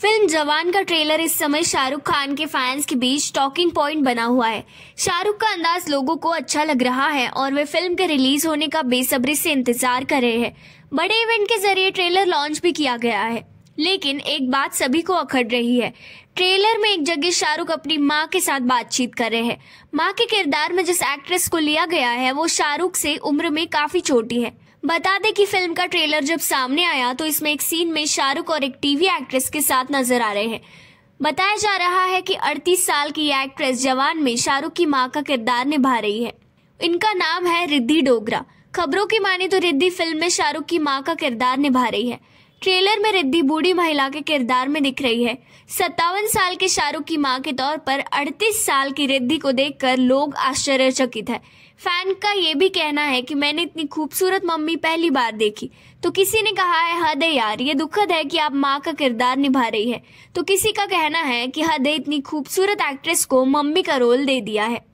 film जवान का trailer इस समय शाहरुख खान के फैंस के बीच टॉकिंग पॉइंट बना हुआ है शाहरुख का अंदाज लोगों को अच्छा लग रहा है और वे फिल्म के रिलीज होने का बेसब्री से इंतजार कर रहे हैं बड़े इवेंट के जरिए ट्रेलर लॉन्च भी किया गया है लेकिन एक बात सभी को अखड़ रही है ट्रेलर में एक जगह शाहरुख अपनी माँ के साथ बातचीत कर रहे हैं माँ के किरदार में जिस एक्ट्रेस को लिया गया है वो शाहरुख से उम्र में काफी छोटी है बता दें कि फिल्म का ट्रेलर जब सामने आया तो इसमें एक सीन में शाहरुख और एक टीवी एक्ट्रेस के साथ नजर आ रहे हैं बताया जा रहा है कि 38 साल की एक्ट्रेस जवान में शाहरुख की मां का किरदार निभा रही है इनका नाम है रिद्धि डोगरा खबरों की माने तो रिद्धि फिल्म में शाहरुख की मां का किरदार निभा रही है ट्रेलर में रिद्धि बूढ़ी महिला के किरदार में दिख रही है सत्तावन साल के शाहरुख की मां के तौर पर 38 साल की रिद्धि को देखकर लोग आश्चर्यचकित है फैन का ये भी कहना है कि मैंने इतनी खूबसूरत मम्मी पहली बार देखी तो किसी ने कहा है हद है यार ये दुखद है कि आप माँ का किरदार निभा रही है तो किसी का कहना है कि हद इतनी खूबसूरत एक्ट्रेस को मम्मी का रोल दे दिया है